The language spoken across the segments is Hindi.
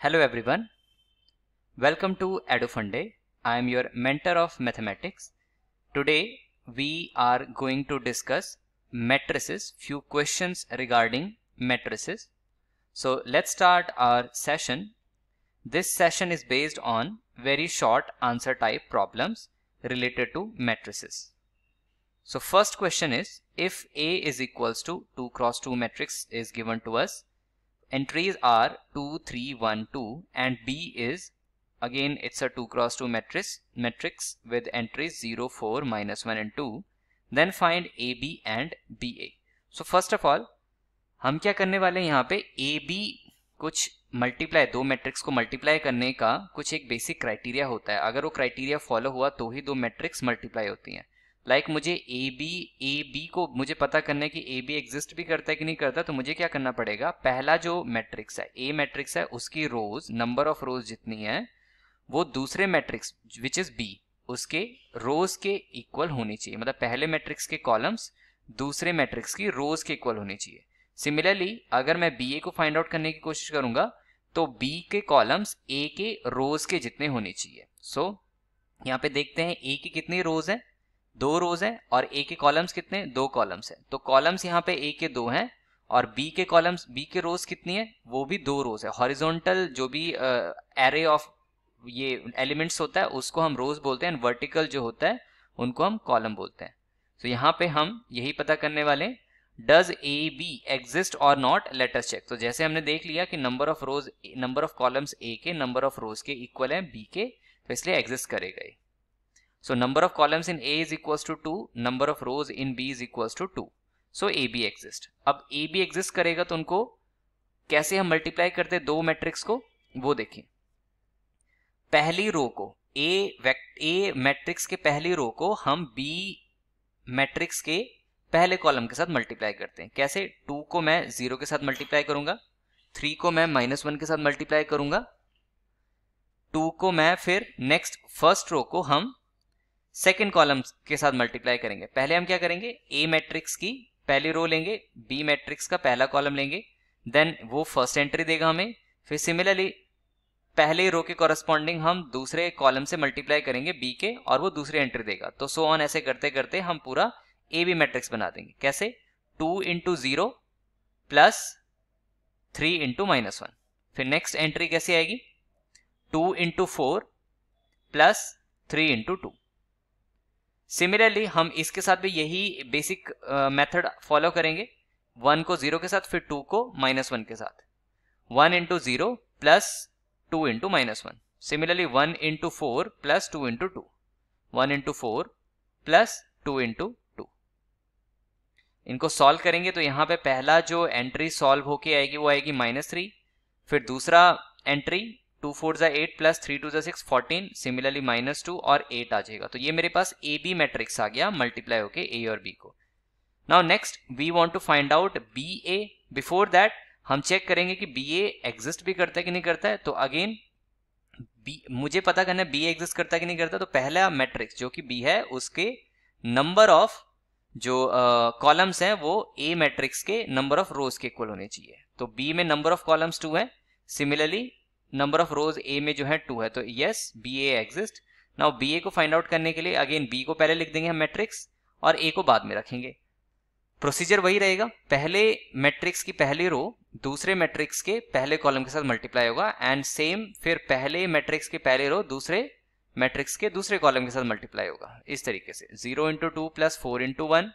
Hello everyone. Welcome to EduFunday. I am your mentor of mathematics. Today we are going to discuss matrices, few questions regarding matrices. So let's start our session. This session is based on very short answer type problems related to matrices. So first question is if A is equals to 2 cross 2 matrix is given to us entries are 2, 3, 1, 2 and B is again it's a 2 cross 2 matrix matrix with entries 0, 4, minus 1 and 2 then find AB and BA. So first of all हम क्या करने वाले हैं यहाँ पे ए बी कुछ मल्टीप्लाई दो मैट्रिक्स को मल्टीप्लाई करने का कुछ एक बेसिक क्राइटेरिया होता है अगर वो क्राइटेरिया फॉलो हुआ तो ही दो मैट्रिक्स मल्टीप्लाई होती हैं लाइक like मुझे ए बी ए बी को मुझे पता करना है कि ए बी एग्जिस्ट भी करता है कि नहीं करता तो मुझे क्या करना पड़ेगा पहला जो मैट्रिक्स है ए मैट्रिक्स है उसकी रोज नंबर ऑफ रोज जितनी है वो दूसरे मैट्रिक्स विच इज बी उसके रोज के इक्वल होने चाहिए मतलब पहले मैट्रिक्स के कॉलम्स दूसरे मैट्रिक्स की रोज के इक्वल होने चाहिए सिमिलरली अगर मैं बी ए को फाइंड आउट करने की कोशिश करूंगा तो बी के कॉलम्स ए के रोज के जितने होने चाहिए सो so, यहाँ पे देखते हैं ए की कितनी रोज है दो रोज हैं और ए के कॉलम्स कितने दो कॉलम्स हैं तो कॉलम्स यहाँ पे ए के दो हैं और बी के कॉलम्स बी के रोज कितनी है वो भी दो रोज है हॉरिजोंटल जो भी एरे ऑफ ये एलिमेंट्स होता है उसको हम रोज बोलते हैं वर्टिकल जो होता है उनको हम कॉलम बोलते हैं तो so, यहाँ पे हम यही पता करने वाले डज ए बी एग्जिस्ट और नॉट लेटस चेक तो जैसे हमने देख लिया कि number of rows number of columns A के नंबर ऑफ रोज के इक्वल है बी के तो इसलिए एग्जिस्ट करेगा So number of columns in A is equals to 2, number of rows in B is equals to 2. So A B exist. अब A B exist करेगा तो उनको कैसे हम मल्टीप्लाई करते दो मैट्रिक्स को वो देखें पहली रो को A ए मैट्रिक्स के पहली रो को हम B मैट्रिक्स के पहले कॉलम के साथ मल्टीप्लाई करते हैं कैसे टू को मैं जीरो के साथ मल्टीप्लाई करूंगा थ्री को मैं माइनस वन के साथ मल्टीप्लाई करूंगा टू को मैं फिर नेक्स्ट फर्स्ट रो को हम सेकेंड कॉलम के साथ मल्टीप्लाई करेंगे पहले हम क्या करेंगे ए मैट्रिक्स की पहली रो लेंगे बी मैट्रिक्स का पहला कॉलम लेंगे देन वो फर्स्ट एंट्री देगा हमें फिर सिमिलरली पहले रो के कॉरेस्पॉन्डिंग हम दूसरे कॉलम से मल्टीप्लाई करेंगे बी के और वो दूसरी एंट्री देगा तो सो so ऑन ऐसे करते करते हम पूरा ए बी मैट्रिक्स बना देंगे कैसे two into zero plus three into minus one फिर नेक्स्ट एंट्री कैसी आएगी two into four plus three into two similarly हम इसके साथ भी यही बेसिक मेथड फॉलो करेंगे वन को जीरो के साथ फिर टू को माइनस वन के साथ one into zero plus two into minus one similarly one into four plus two into two one into four plus two into two इनको सॉल्व करेंगे तो यहाँ पे पहला जो एंट्री सॉल्व होके आएगी वो आएगी माइनस थ्री फिर दूसरा एंट्री टू फोर जै एट प्लस थ्री टू जै six fourteen similarly minus two और एट आ जाएगा तो ये मेरे पास ए बी मैट्रिक्स आ गया मल्टीप्लाई होके ए और बी को now next we want to find out B A before that हम चेक करेंगे कि बी ए एग्जिस्ट भी करता है कि नहीं करता है तो अगेन बी मुझे पता करना है बी ए एग्जिस्ट करता है कि नहीं करता तो पहला मैट्रिक्स जो कि बी है उसके नंबर ऑफ जो कॉलम्स uh, हैं वो ए मैट्रिक्स के नंबर ऑफ रोज के इक्वल होने चाहिए तो बी में नंबर ऑफ कॉलम्स टू है similarly number of rows A में जो है टू है तो yes B A exist now B A को फाइंड आउट करने के लिए अगेन बी को पहले लिख देंगे हम मैट्रिक्स और ए को बाद में रखेंगे प्रोसीजर वही रहेगा पहले मैट्रिक्स की पहली रो दूसरे मैट्रिक्स के पहले कॉलम के साथ मल्टीप्लाई होगा एंड सेम फिर पहले मैट्रिक्स के पहले रो दूसरे मैट्रिक्स के दूसरे कॉलम के साथ मल्टीप्लाई होगा इस तरीके से zero into two plus four into one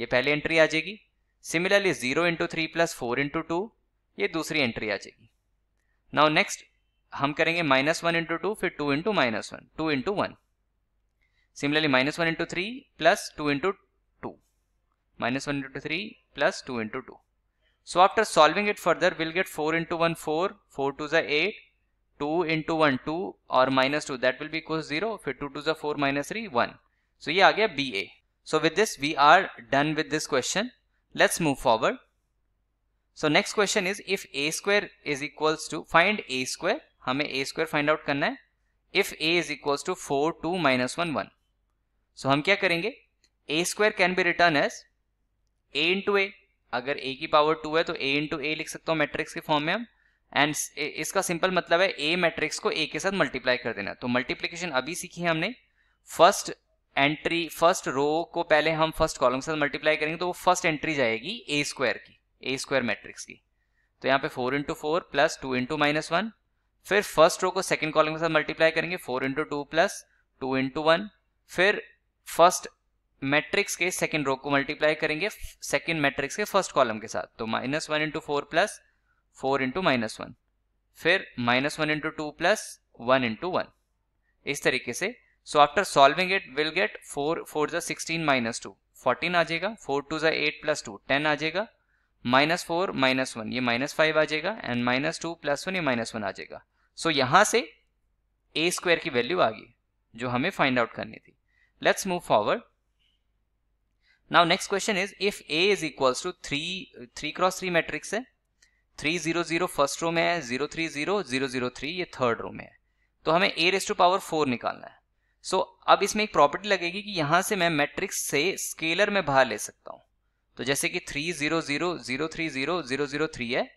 ये पहली एंट्री आ जाएगी similarly zero into three plus four into two ये दूसरी एंट्री आ जाएगी नाउ नेक्स्ट हम करेंगे माइनस वन इंटू टू फिर two into minus one, two into one. Similarly minus one into three plus two into two. Minus one into three plus two into two. so after solving it further we'll get 4 into 1 4 4 to the 8 2 into 1 2 or minus 2 that will be equals 0 if 2 to the 4 minus 3 1 so ye aagya ba so with this we are done with this question let's move forward so next question is if a square is equals to find a square हमें ए स्क्वायर फाइंड आउट करना है if A is equal to four two minus one one so हम क्या करेंगे A square can be written as A into A अगर ए की पावर टू है तो ए इंटू ए लिख सकता हूं मैट्रिक्स के फॉर्म में हम एंड इसका सिंपल मतलब है ए मैट्रिक्स को ए के साथ मल्टीप्लाई कर देना तो मल्टीप्लीकेशन अभी सीखी है हमने फर्स्ट एंट्री फर्स्ट रो को पहले हम फर्स्ट कॉलम के साथ मल्टीप्लाई करेंगे तो वो फर्स्ट एंट्री जाएगी ए स्क्वायर की ए स्क्वायर मैट्रिक्स की तो यहाँ पे four into four plus two into minus one फिर फर्स्ट रो को सेकंड कॉलम के साथ मल्टीप्लाई करेंगे four into two plus two into one फिर फर्स्ट मैट्रिक्स के सेकंड रो को मल्टीप्लाई करेंगे सेकंड मैट्रिक्स के फर्स्ट कॉलम के साथ तो minus one into four plus four into minus one फिर minus one into two plus one into one इस तरीके से so after solving it will get four four जो सिक्सटीन माइनस टू फोर्टीन आ जाएगा फोर टू जो एट प्लस टू टेन आ जाएगा माइनस फोर माइनस वन ये माइनस फाइव आ जाएगा and minus two plus one ये माइनस वन आ जाएगा सो so, यहां से ए स्क्वायर की वैल्यू आ गई जो हमें फाइंड आउट करनी थी let's move forward now next question is if A is equals to three three cross three matrix है three zero zero first row में है zero three zero zero zero three ये थर्ड रो में है तो हमें A raise to power four निकालना है सो so, अब इसमें एक प्रॉपर्टी लगेगी कि यहां से मैं मैट्रिक्स से स्केलर में बाहर ले सकता हूं तो जैसे कि three zero zero zero three zero zero zero three है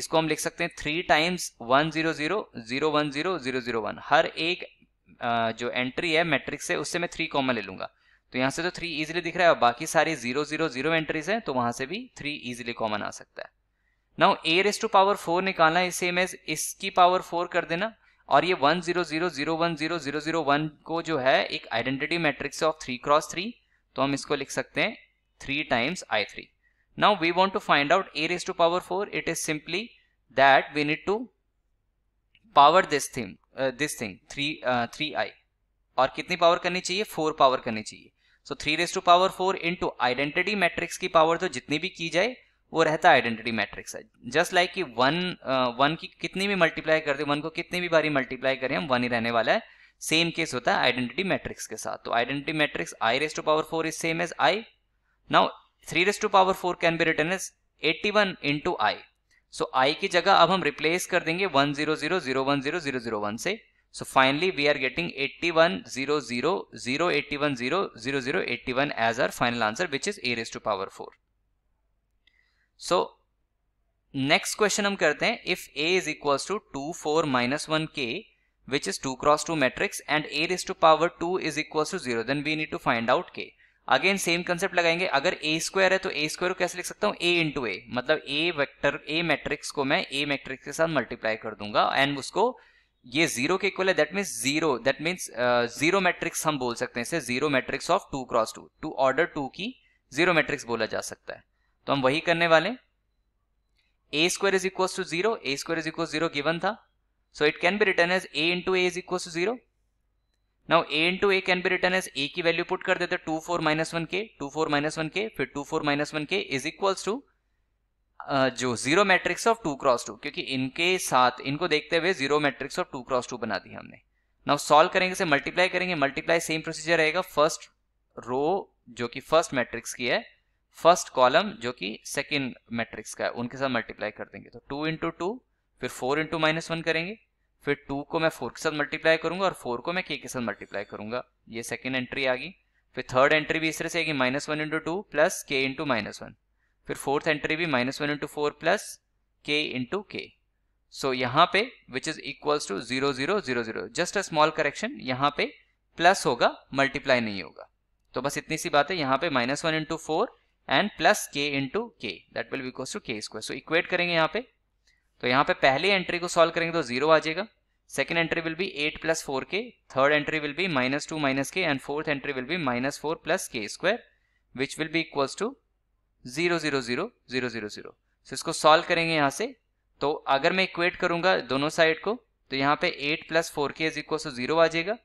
इसको हम लिख सकते हैं three times one zero zero zero one zero zero zero one हर एक जो एंट्री है मैट्रिक्स से उससे मैं थ्री कॉमन ले लूंगा तो यहां से तो थ्री इजिली दिख रहा है और बाकी सारी जीरो जीरो जीरो एंट्रीज है तो वहां से भी थ्री इजिली कॉमन आ सकता है now A raise to power four निकालना है सेम एज इसकी पावर फोर कर देना और ये one zero zero zero one zero zero zero one को जो है एक identity matrix of three cross three तो हम इसको लिख सकते हैं three times I three Now we want to find out a e raised to power 4. It is simply that we need to power this thing this thing three three I और कितनी पावर करनी चाहिए फोर पावर करनी चाहिए so three raise to power four into identity matrix की पावर तो जितनी भी की जाए वो रहता है आइडेंटिटी मैट्रिक्स है जस्ट लाइक कि वन वन uh, की कितनी भी मल्टीप्लाई कर दे वन को कितनी भी बारी मल्टीप्लाई करें हम वन ही रहने वाला है सेम केस होता है आइडेंटिटी मैट्रिक्स के साथ तो identity matrix I raise to power four is same as I now 3 raise to power 4 can be written as 81 one into I so I की जगह अब हम रिप्लेस कर देंगे 10001001 से so finally we are getting 8100081000081 as our final answer which is A raise to power 4 so next question हम करते हैं if A is equal to two four minus one k which is 2 cross 2 matrix and a raised to power 2 is equals to 0 then we need to find out k again same concept लगाएंगे अगर ए स्क्वायर है तो ए स्क्वायर को कैसे लिख सकता हूँ ए इंटू ए मतलब ए वेक्टर ए मैट्रिक्स को मैं ए मैट्रिक्स के साथ मल्टीप्लाई कर दूंगा एंड उसको ये जीरो के इक्वल है that means zero that means zero matrix हम बोल सकते हैं इसे zero matrix of two cross two two order two की जीरो मैट्रिक्स बोला जा सकता है तो हम वही करने वाले A square is equal to zero A square is equal zero given था so it can be written as A into A is equal to zero now A two A can be written as A की वैल्यू पुट कर देते two four minus one k two four minus one k फिर two four minus one k is equals to जो zero matrix of two cross two क्योंकि इनके साथ इनको देखते हुए zero matrix of two cross two बना दी हमने नाउ सॉल्व करेंगे से मल्टीप्लाई करेंगे मल्टीप्लाई सेम प्रोसीजर रहेगा फर्स्ट रो जो कि फर्स्ट मैट्रिक्स की है फर्स्ट कॉलम जो कि सेकेंड मैट्रिक्स का है उनके साथ मल्टीप्लाई कर देंगे तो टू इंटू टू फिर फोर इंटू माइनस वन करेंगे फिर टू को मैं फोर के साथ मल्टीप्लाई करूंगा और फोर को मैं के के साथ मल्टीप्लाई करूंगा ये सेकेंड एंट्री आ गई फिर थर्ड एंट्री भी इस तरह से आएगी minus one into two plus k into minus one फिर फोर्थ एंट्री भी minus one into four plus k into k so यहाँ पे which is equals to zero zero zero zero just a small correction यहाँ पे प्लस होगा मल्टीप्लाई नहीं होगा तो बस इतनी सी बात है यहाँ पे minus one into four and plus k into k that will equals to k square so equate करेंगे यहाँ पे तो यहाँ पे पहले एंट्री को सॉल्व करेंगे तो जीरो आ जाएगा second entry will be eight plus four k third entry will be minus two minus k and fourth entry will be minus four plus k square which will be equals to zero zero zero zero zero zero so इसको सॉल्व करेंगे यहां से तो अगर मैं इक्वेट करूंगा दोनों साइड को तो यहां पे eight plus four k is equal to zero आ जाएगा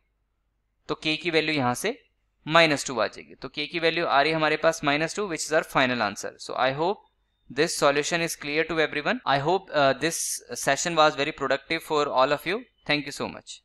तो के की वैल्यू यहां से माइनस टू आ जाएगी तो के की वैल्यू आ रही है हमारे पास minus two which is our final answer so I hope This solution is clear to everyone. I hope uh, this session was very productive for all of you. Thank you so much.